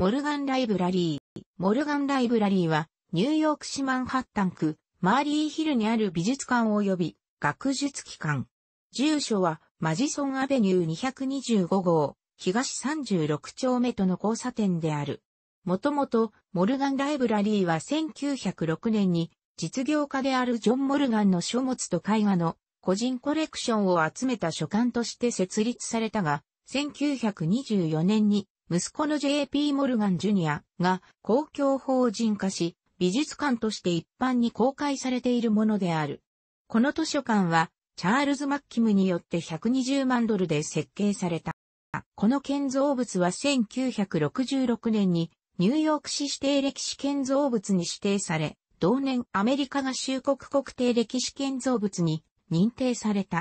モルガンライブラリー。モルガンライブラリーは、ニューヨーク市マンハッタン区、マーリーヒルにある美術館及び学術機関。住所は、マジソンアベニュー225号、東36丁目との交差点である。もともと、モルガンライブラリーは1906年に、実業家であるジョン・モルガンの書物と絵画の個人コレクションを集めた書館として設立されたが、1924年に息子の JP モルガン・ジュニアが公共法人化し、美術館として一般に公開されているものである。この図書館は、チャールズ・マッキムによって120万ドルで設計された。この建造物は1966年にニューヨーク市指定歴史建造物に指定され、同年アメリカ合衆国国定歴史建造物に認定された。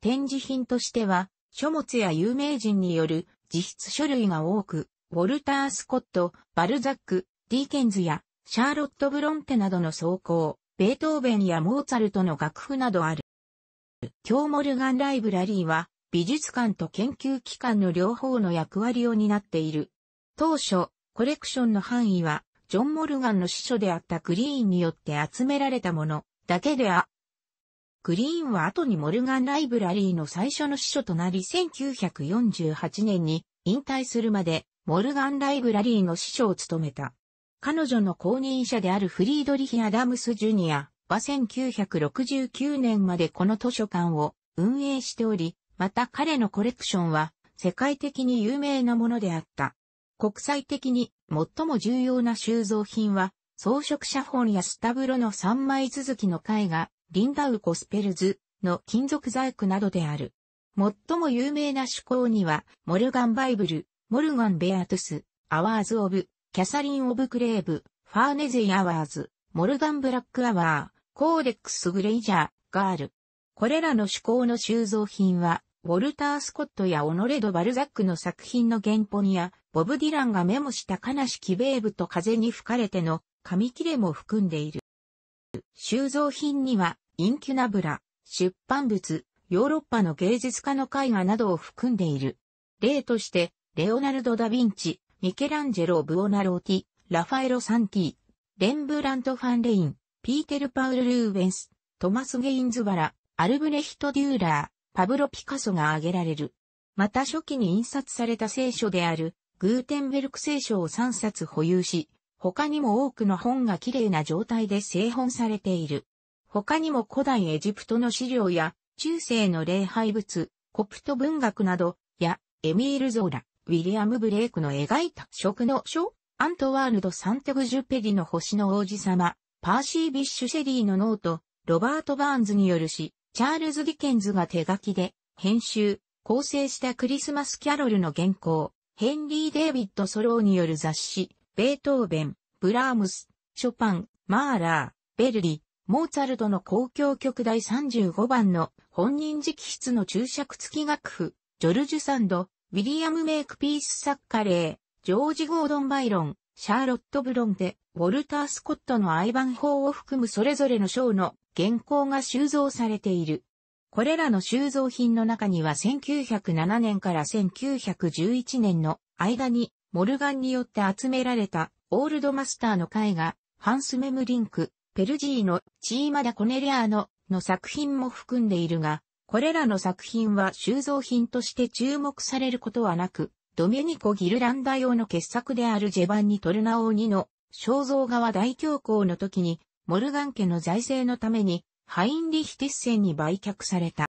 展示品としては、書物や有名人による自筆書類が多く、ウォルター・スコット、バルザック、ディーケンズやシャーロット・ブロンテなどの奏功、ベートーベンやモーツァルトの楽譜などある。今日モルガン・ライブラリーは美術館と研究機関の両方の役割を担っている。当初、コレクションの範囲はジョン・モルガンの司書であったグリーンによって集められたものだけであグリーンは後にモルガン・ライブラリーの最初の司書となり1948年に引退するまでモルガン・ライブラリーの司書を務めた。彼女の後任者であるフリードリヒ・アダムス・ジュニアは1969年までこの図書館を運営しており、また彼のコレクションは世界的に有名なものであった。国際的に最も重要な収蔵品は装飾写本やスタブロの3枚続きの絵画リンダウコスペルズの金属細工などである。最も有名な趣向には、モルガンバイブル、モルガンベアトゥス、アワーズ・オブ、キャサリン・オブ・クレーブ、ファーネゼイ・アワーズ、モルガン・ブラック・アワー、コーデックス・グレイジャー、ガール。これらの趣向の収蔵品は、ウォルター・スコットやオノレド・バルザックの作品の原本や、ボブ・ディランがメモした悲しきベーブと風に吹かれての紙切れも含んでいる。収蔵品には、インキュナブラ、出版物、ヨーロッパの芸術家の絵画などを含んでいる。例として、レオナルド・ダ・ヴィンチ、ミケランジェロ・ブオナローティ、ラファエロ・サンティ、レンブラント・ファンレイン、ピーテル・パウル・ルーベンス、トマス・ゲインズバラ、アルブレヒト・デューラー、パブロ・ピカソが挙げられる。また初期に印刷された聖書である、グーテンベルク聖書を3冊保有し、他にも多くの本が綺麗な状態で製本されている。他にも古代エジプトの資料や、中世の礼拝物、コプト文学など、や、エミール・ゾーラ、ウィリアム・ブレイクの描いた食の書、アントワールド・サンテグジュペリの星の王子様、パーシー・ビッシュ・シェリーのノート、ロバート・バーンズによるし、チャールズ・ディケンズが手書きで、編集、構成したクリスマス・キャロルの原稿、ヘンリー・デイビッド・ソローによる雑誌、ベートーベン、ブラームス、ショパン、マーラー、ベルリ、モーツァルトの公共曲第35番の本人直筆の注釈付き楽譜、ジョルジュ・サンド、ウィリアム・メイクピース・サッカレー、ジョージ・ゴードン・バイロン、シャーロット・ブロンデ、ウォルター・スコットの愛版法を含むそれぞれの章の原稿が収蔵されている。これらの収蔵品の中には1907年から1911年の間にモルガンによって集められたオールドマスターの絵画、ハンスメムリンク、ペルジーのチーマダ・コネリアーノの作品も含んでいるが、これらの作品は収蔵品として注目されることはなく、ドメニコ・ギルランダ用の傑作であるジェバンニ・トルナオーニの肖像画は大恐慌の時に、モルガン家の財政のために、ハインリヒ・テッセンに売却された。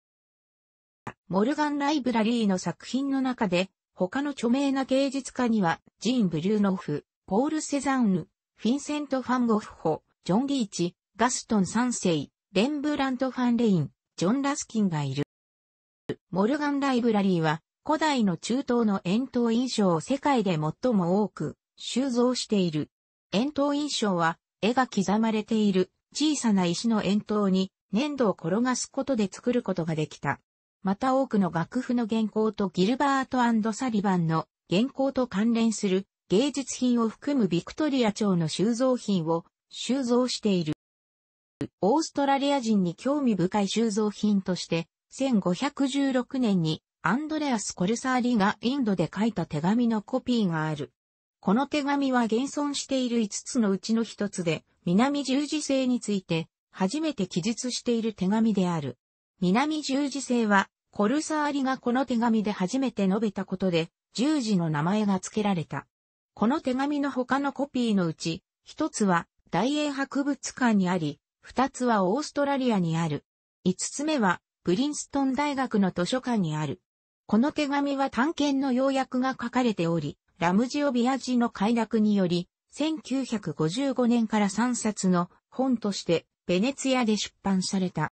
モルガン・ライブラリーの作品の中で、他の著名な芸術家には、ジーン・ブリューノフ、ポール・セザンヌ、フィンセント・ファン・ゴッホ、ジョン・リーチ、ガストン三世、レンブラント・ファン・レイン、ジョン・ラスキンがいる。モルガン・ライブラリーは、古代の中東の円筒印象を世界で最も多く収蔵している。円筒印象は、絵が刻まれている小さな石の円筒に粘土を転がすことで作ることができた。また多くの楽譜の原稿とギルバートサリバンの原稿と関連する芸術品を含むビクトリア朝の収蔵品を収蔵している。オーストラリア人に興味深い収蔵品として、1516年にアンドレアス・コルサーリがインドで書いた手紙のコピーがある。この手紙は現存している5つのうちの1つで、南十字星について、初めて記述している手紙である。南十字星は、コルサーリがこの手紙で初めて述べたことで、十字の名前が付けられた。この手紙の他のコピーのうち、一つは、大英博物館にあり、二つはオーストラリアにある。五つ目は、プリンストン大学の図書館にある。この手紙は探検の要約が書かれており、ラムジオ・ビアジの快諾により、1955年から3冊の本としてベネツィアで出版された。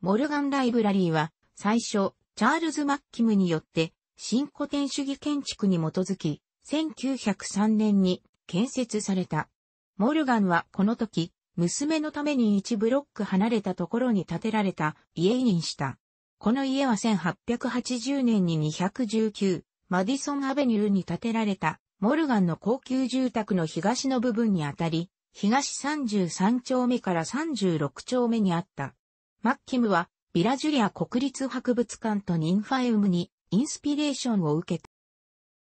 モルガン・ライブラリーは最初、チャールズ・マッキムによって新古典主義建築に基づき、1903年に建設された。モルガンはこの時、娘のために1ブロック離れたところに建てられた家にした。この家は1880年に219、マディソンアベニューに建てられた、モルガンの高級住宅の東の部分にあたり、東33丁目から36丁目にあった。マッキムは、ビラジュリア国立博物館とニンファエウムに、インスピレーションを受け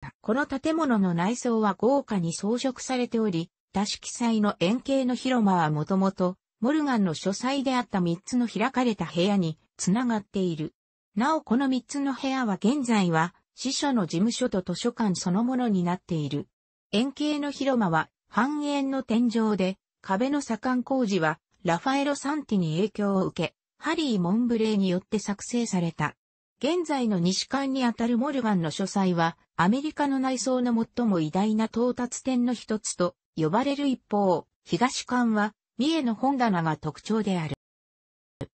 た。この建物の内装は豪華に装飾されており、った色彩の円形の広間はもともと、モルガンの書斎であった三つの開かれた部屋に繋がっている。なおこの三つの部屋は現在は、司書の事務所と図書館そのものになっている。円形の広間は、半円の天井で、壁の左官工事は、ラファエロ・サンティに影響を受け、ハリー・モンブレーによって作成された。現在の西館にあたるモルガンの書斎は、アメリカの内装の最も偉大な到達点の一つと呼ばれる一方、東館は、三重の本棚が特徴である。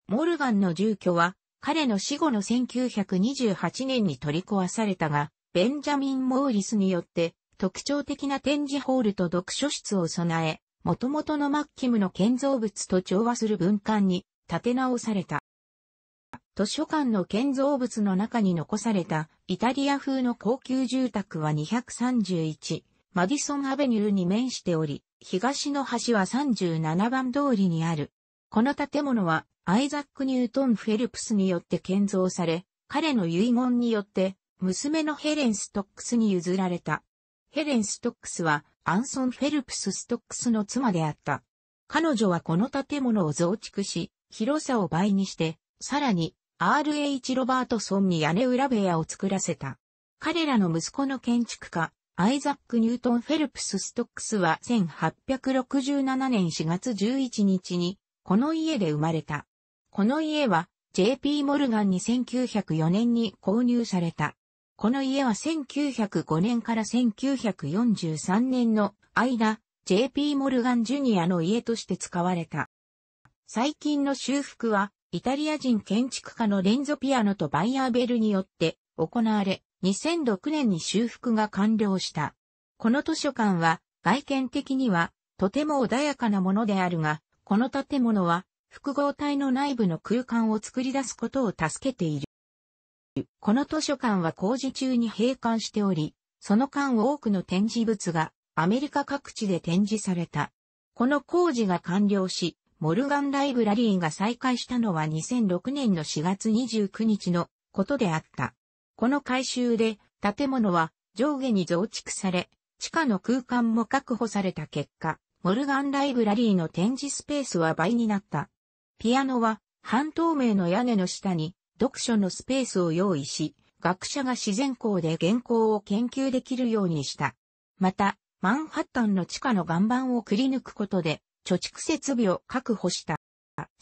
モルガンの住居は、彼の死後の1928年に取り壊されたが、ベンジャミン・モーリスによって、特徴的な展示ホールと読書室を備え、元々のマッキムの建造物と調和する文館に建て直された。図書館の建造物の中に残されたイタリア風の高級住宅は231、マディソンアベニューに面しており、東の端は37番通りにある。この建物はアイザック・ニュートン・フェルプスによって建造され、彼の遺言によって娘のヘレン・ストックスに譲られた。ヘレン・ストックスはアンソン・フェルプス・ストックスの妻であった。彼女はこの建物を増築し、広さを倍にして、さらに RH ロバートソンに屋根裏部屋を作らせた。彼らの息子の建築家、アイザック・ニュートン・フェルプス・ストックスは1867年4月11日にこの家で生まれた。この家は JP モルガンに1904年に購入された。この家は1905年から1943年の間、JP モルガンジュニアの家として使われた。最近の修復は、イタリア人建築家のレンゾピアノとバイアーベルによって行われ、2006年に修復が完了した。この図書館は外見的にはとても穏やかなものであるが、この建物は複合体の内部の空間を作り出すことを助けている。この図書館は工事中に閉館しており、その間多くの展示物がアメリカ各地で展示された。この工事が完了し、モルガンライブラリーが再開したのは2006年の4月29日のことであった。この改修で建物は上下に増築され、地下の空間も確保された結果、モルガンライブラリーの展示スペースは倍になった。ピアノは半透明の屋根の下に読書のスペースを用意し、学者が自然光で原稿を研究できるようにした。また、マンハッタンの地下の岩盤をくり抜くことで、貯蓄設備を確保した。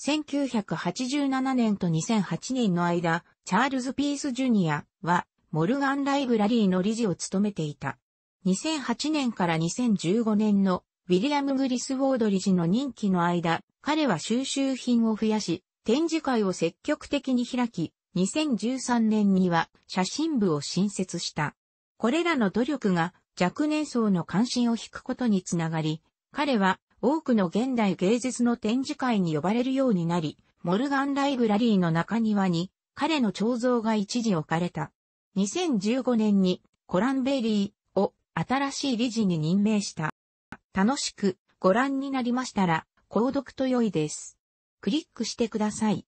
1987年と2008年の間、チャールズ・ピース・ジュニア、は、モルガンライブラリーの理事を務めていた。2008年から2015年のウィリアム・グリス・ウォード理事の任期の間、彼は収集品を増やし、展示会を積極的に開き、2013年には写真部を新設した。これらの努力が若年層の関心を引くことにつながり、彼は多くの現代芸術の展示会に呼ばれるようになり、モルガンライブラリーの中庭に彼の彫像が一時置かれた。2015年にコランベリーを新しい理事に任命した。楽しくご覧になりましたら、購読と良いです。クリックしてください。